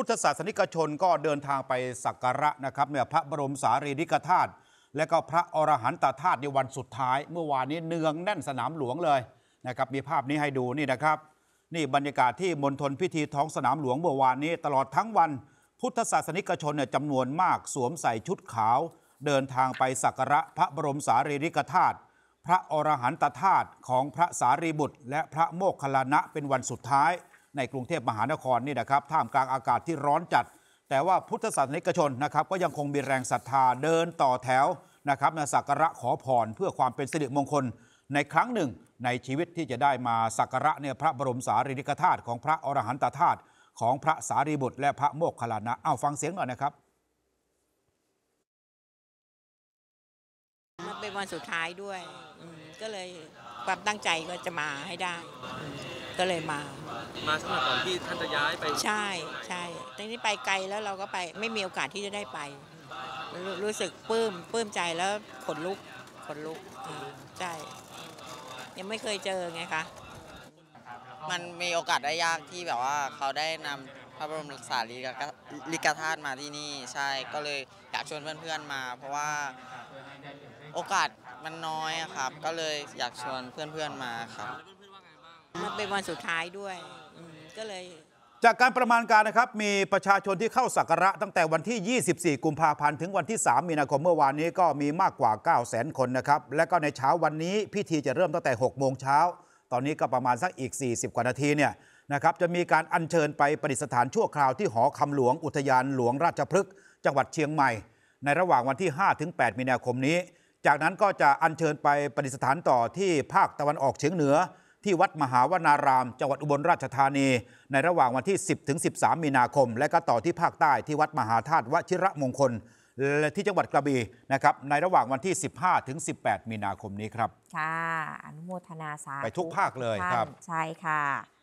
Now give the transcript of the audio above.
พุทธศาสนิกชนก็เดินทางไปสักการะนะครับเนี่ยพระบรมสารีริกธาตุและก็พระอรหันตธาตุในวันสุดท้ายเมื่อวานนี้เนืองแน่นสนามหลวงเลยนะครับมีภาพนี้ให้ดูนี่นะครับ นี่บรรยากาศที่มณฑลพิธีท้องสนามหลวงเมื่อวานนี้ ตลอดทั้งวัน พุทธศาสนิกชนเนี่ยจำนวนมากสวมใส่ชุดขาวเดินทางไปสักการะพระบรมสารีริกธาตุพระอรหันตธาตุของพระสารีบุตร และพระโมคคัลลานะเป็นวันสุดท้ายในกรุงเทพมหานครนี่นะครับ ท่ามกลางอากาศที่ร้อนจัด แต่ว่าพุทธศาสนิกชนนะครับ ก็ยังคงมีแรงศรัทธาเดินต่อแถวนะครับมาสักการะขอพรเพื่อความเป็นสิริมงคลในครั้งหนึ่งในชีวิตที่จะได้มาสักการะเนี่ยพระบรมสารีริกธาตุของพระอรหันตธาตุของพระสารีบุตร และพระโมกขลานะเอาฟังเสียงหน่อยนะครับเป็นวันสุดท้ายด้วยก็เลยความตั้งใจก็จะมาให้ได้ก็เลยมา มาสำหรับก่อนที่ท่านจะย้ายไป ใช่ใช่ตอนนี้ไปไกลแล้วเราก็ไปไม่มีโอกาสที่จะได้ไปรรู้สึกปลื้มปลื้มใจแล้วขนลุกขนลุกใช่ยังไม่เคยเจอไงคะ มันมีโอกาสได้ยากที่แบบว่าเขาได้นำพระบรมสึกษาลิกลิกธาตุมาที่นี่ ใช่ก็เลยอยากชวนเพื่อนๆมา เพราะว่าโอกาสมันน้อยครับ ก็เลยอยากชวนเพื่อนๆมาครับมันเป็นวันสุดท้ายด้วยก็เลย จากการประมาณการนะครับมีประชาชนที่เข้าสักการะ ตั้งแต่วันที่ 24 กุมภาพันธ์ ถึงวันที่ 3 มีนาคมเมื่อวานนี้ก็มีมากกว่า 900,000 คนนะครับและก็ในเช้าวันนี้ พิธีจะเริ่มตั้งแต่ 6 โมงเช้า ตอนนี้ก็ประมาณสักอีก 40 กว่านาทีเนี่ยนะครับจะมีการอัญเชิญไปประดิษฐานชั่วคราวที่หอคำหลวงอุทยานหลวงราชพฤกษ์จังหวัดเชียงใหม่ ในระหว่างวันที่5-8ถึงมีนาคมนี้ จากนั้นก็จะอัญเชิญไปประดิษฐานต่อที่ภาคตะวันออกเฉียงเหนือที่วัดมหาวนาราม จังหวัดอุบลราชธานี ในระหว่างวันที่ 10 ถึง 13 มีนาคม และก็ต่อที่ภาคใต้ที่วัดมหาธาตุวชิระมงคลและที่จังหวัดกระบี่นะครับในระหว่างวันที่ 15 ถึง 18 มีนาคมนี้ครับ ค่ะอนุโมทนาสาธุไปทุกภาคเลยครับใช่ค่ะ